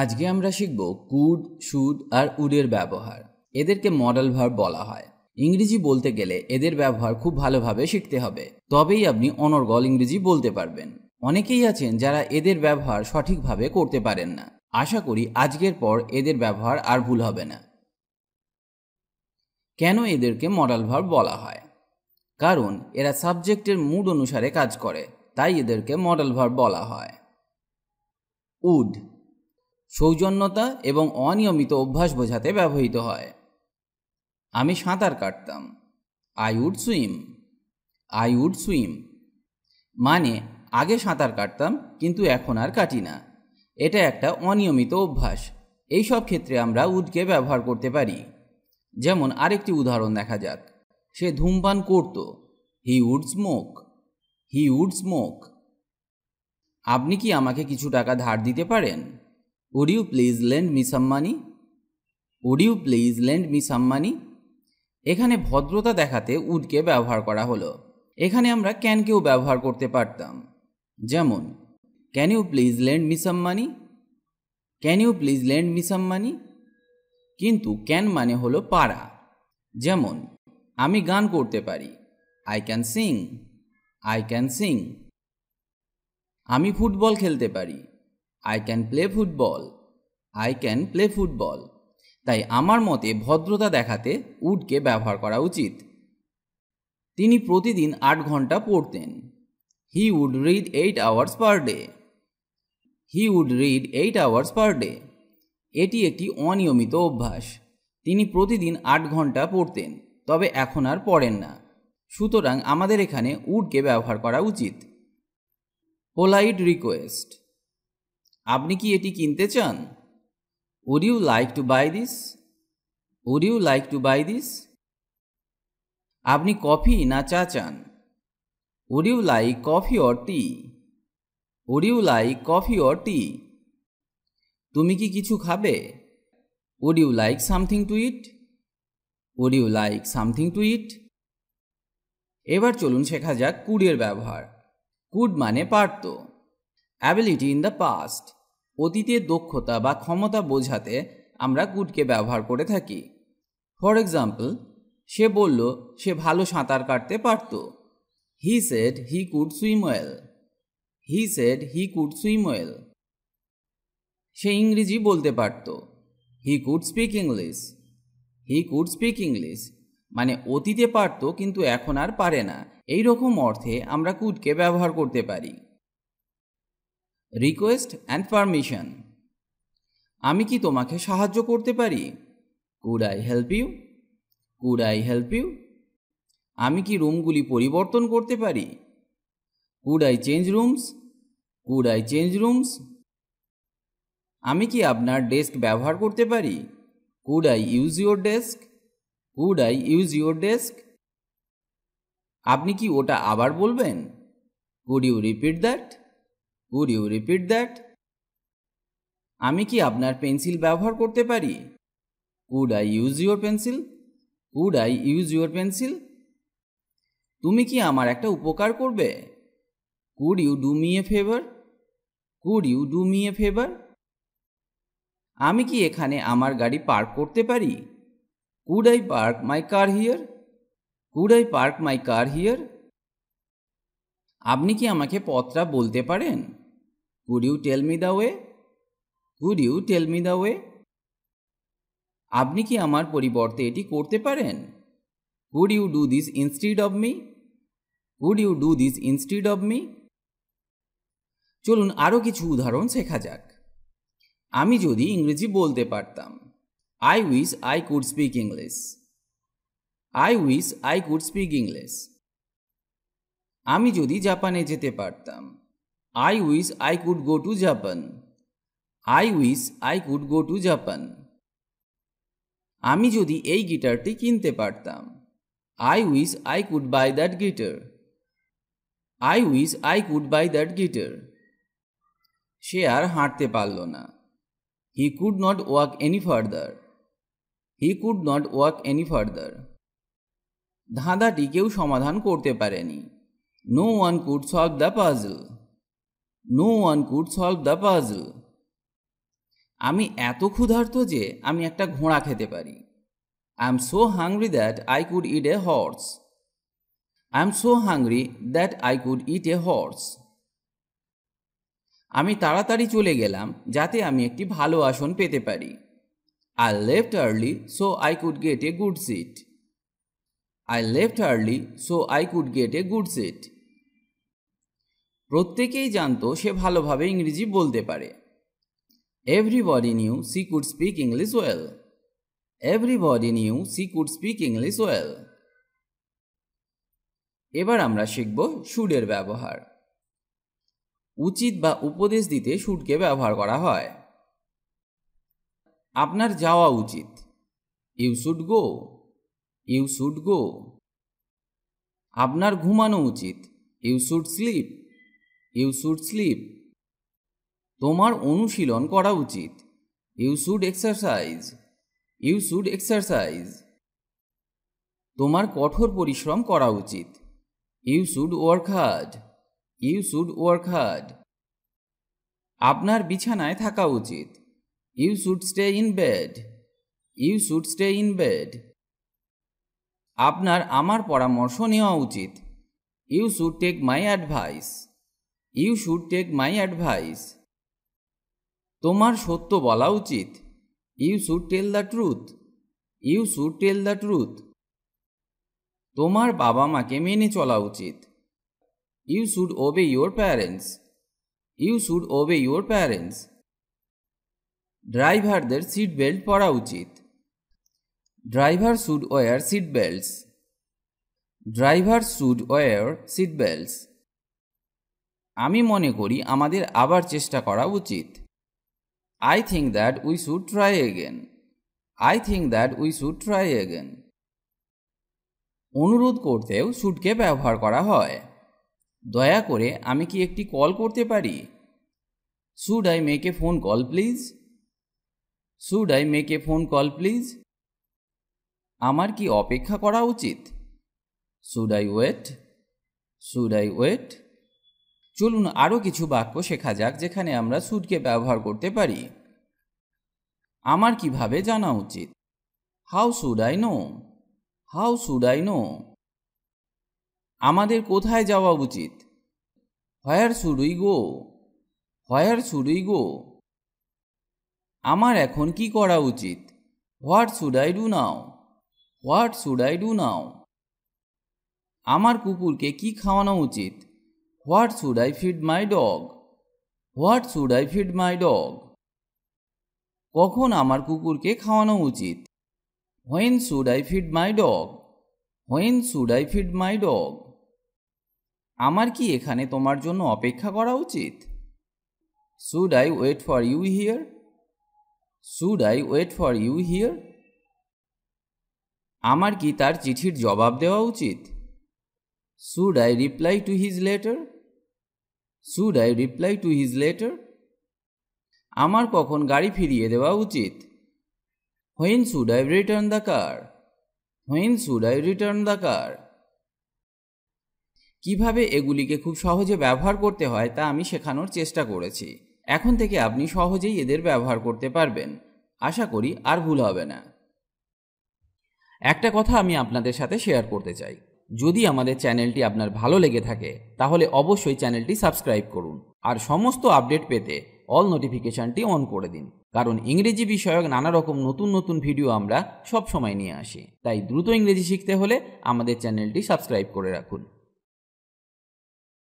আজকে আমরা শিখব কুড সুদ আর উডের ব্যবহার এদেরকে মডেল ভার বলা হয় ইংরেজি বলতে গেলে এদের ব্যবহার খুব ভালোভাবে শিখতে হবে তবেই আপনি অনর্গল ইংরেজি বলতে পারবেন অনেকেই আছেন যারা এদের ব্যবহার সঠিকভাবে করতে পারেন না আশা করি আজকের পর এদের ব্যবহার আর ভুল হবে না কেন এদেরকে মডেল ভার বলা হয় কারণ এরা সাবজেক্টের মুড অনুসারে কাজ করে তাই এদেরকে মডেল ভার বলা হয় উড সৌজন্যতা এবং অনিয়মিত অভ্যাস বোঝাতে ব্যবহৃত হয় আমি সাঁতার কাটতাম I would swim I would swim মানে আগে সাঁতার কাটতাম কিন্তু এখন আর কাটি না এটা একটা অনিয়মিত অভ্যাস এই সব ক্ষেত্রে আমরা উডকে ব্যবহার করতে পারি যেমন আরেকটি উদাহরণ দেখা যাক সে ধূমপান করত he would smoke he would smoke আপনি কি আমাকে কিছু টাকা ধার দিতে পারেন Would you please lend me some money? Would you please lend me some money? এখানে ভদ্রতা দেখাতে উডকে ব্যবহার করা হলো এখানে আমরা ক্যানকেও ব্যবহার করতে পারতাম যেমন can you please lend me some money can you please lend me some money কিন্তু ক্যান মানে হলো পারা যেমন আমি গান করতে পারি I can sing I can sing আমি ফুটবল খেলতে পারি I can play football I can play football তাই আমার মতে ভদ্রতা দেখাতে উডকে ব্যবহার করা উচিত তিনি প্রতিদিন আট ঘন্টা পড়তেন he would read eight hours per day he would read eight hours per day এটি একটি অনিয়মিত অভ্যাস তিনি প্রতিদিন আট ঘন্টা পড়তেন তবে এখন আর পড়েন না সুতরাং আমাদের এখানে উডকে ব্যবহার করা উচিত পোলাইট রিকোয়েস্ট আপনি কি এটি কিনতে চান would you like to buy this would you like to buy this আপনি কফি না চা চান would you like coffee or tea would you like coffee or tea তুমি কি কিছু খাবে would you like something to eat would you like something to eat এবার চলুন শেখা যাক কুডের ব্যবহার কুড মানে পারতো অ্যাবিলিটি ইন দ্য পাস্ট অতীতের দক্ষতা বা ক্ষমতা বোঝাতে আমরা গুডকে ব্যবহার করে থাকি ফর এক্সাম্পল সে বলল সে ভালো সাঁতার কাটতে পারত he said he could swim well he said he could swim well সে ইংরেজি বলতে পারত he could speak English he could speak English মানে অতীতে পারত কিন্তু এখন আর পারে না এই রকম অর্থে আমরা কুডকে ব্যবহার করতে পারি রিকোয়েস্ট অ্যান্ড পারমিশন আমি কি তোমাকে সাহায্য করতে পারি could I help you could I help you আমি কি রুমগুলি পরিবর্তন করতে পারি could I change rooms could I change rooms আমি কি আপনার ডেস্ক ব্যবহার করতে পারি could I use your desk could I use your desk আপনি কি ওটা আবার বলবেন could you repeat that would you repeat that আমি কি আপনার পেন্সিল ব্যবহার করতে পারি would I use your pencil would I use your pencil তুমি কি আমার একটা উপকার করবে could you do me a favour could you do me a favour আমি কি এখানে আমার গাড়ি পার্ক করতে পারি could I park my car here could I park my car here আপনি কি আমাকে পথটা বলতে পারেন could you tell me the way could you tell me the way আপনি কি আমার পরিবর্তে এটি করতে পারেন could you do this institute of me could you do this instead of me চলুন আরও কিছু উদাহরণ শেখা যাক আমি যদি ইংরেজি বলতে পারতাম I wish I could speak English I wish I could speak English আমি যদি জাপানে যেতে পারতাম I wish I could go to Japan I wish I could go to Japan আমি যদি এই গিটারটি কিনতে পারতাম I wish I could buy that guitar I wish I could buy that guitar সে আর হাঁটতে পারল না he could not walk any further he could not walk any further ধাঁধাটি কেউ সমাধান করতে পারেনি no one could solve the puzzle no one could solve the puzzle আমি এত ক্ষুধার্ত যে আমি একটা ঘোড়া খেতে পারি I am so hungry that I could eat a horse I am so hungry that I could eat a horse আমি তাড়াতাড়ি চলে গেলাম যাতে আমি একটি ভালো আসন পেতে পারি I left early so I could get a good seat I left early so I could get a good seat প্রত্যেকেই জানতো সে ভালোভাবে ইংরেজি বলতে পারে everybody knew she could speak English well everybody knew she could speak English well এবার আমরা শিখব সুডের ব্যবহার উচিত বা উপদেশ দিতে সুরকে ব্যবহার করা হয় আপনার যাওয়া উচিত you should go you should go আপনার ঘুমানো উচিত you should sleep you should sleep তোমার অনুশীলন করা উচিত you should exercise you should exercise তোমার কঠোর পরিশ্রম করা উচিত you should work hard you should work hard আপনার বিছানায় থাকা উচিত you should stay in bed you should stay in bed আপনার আমার পরামর্শ নেওয়া উচিত you should take my advice you should take my advice তোমার সত্য বলা উচিত you should tell the truth you should tell the truth তোমার বাবা মাকে মেনে চলা উচিত you should obey your parents you should obey your parents ড্রাইভারদের সিট বেল্ট পরা উচিত driver should wear seat belts driver should wear seat belts আমি মনে করি আমাদের আবার চেষ্টা করা উচিত I think that we should try again I think that we should try again অনুরোধ করতেও শুটকে ব্যবহার করা হয় দয়া করে আমি কি একটি কল করতে পারি should I make a phone call please should I make a phone call please আমার কি অপেক্ষা করা উচিত should I wait should I wait চলুন আরও কিছু বাক্য শেখা যাক যেখানে আমরা সুটকে ব্যবহার করতে পারি আমার কিভাবে জানা উচিত how should I know how should I know আমাদের কোথায় যাওয়া উচিত হয়ার উই গো হয়ার উই গো আমার এখন কি করা উচিত what should I do now what should I do now আমার কুকুরকে কি খাওয়ানো উচিত what should I feed my dog what should I feed my dog কখন আমার কুকুরকে খাওয়ানো উচিত when should I feed my dog when should I feed my dog আমার কি এখানে তোমার জন্য অপেক্ষা করা উচিত should I wait for you here should I wait for you here আমার কি তার চিঠির জবাব দেওয়া উচিত Should I reply to his letter Should I reply to his letter আমার কখন গাড়ি ফিরিয়ে দেওয়া উচিত when should I return the car when should I return the car কীভাবে এগুলিকে খুব সহজে ব্যবহার করতে হয় তা আমি শেখানোর চেষ্টা করেছি এখন থেকে আপনি সহজেই এদের ব্যবহার করতে পারবেন আশা করি আর ভুল হবে না একটা কথা আমি আপনাদের সাথে শেয়ার করতে চাই যদি আমাদের চ্যানেলটি আপনার ভালো লেগে থাকে তাহলে অবশ্যই চ্যানেলটি সাবস্ক্রাইব করুন আর সমস্ত আপডেট পেতে অল নোটিফিকেশানটি অন করে দিন কারণ ইংরেজি বিষয়ক নানা রকম নতুন নতুন ভিডিও আমরা সব সময় নিয়ে আসি তাই দ্রুত ইংরেজি শিখতে হলে আমাদের চ্যানেলটি সাবস্ক্রাইব করে রাখুন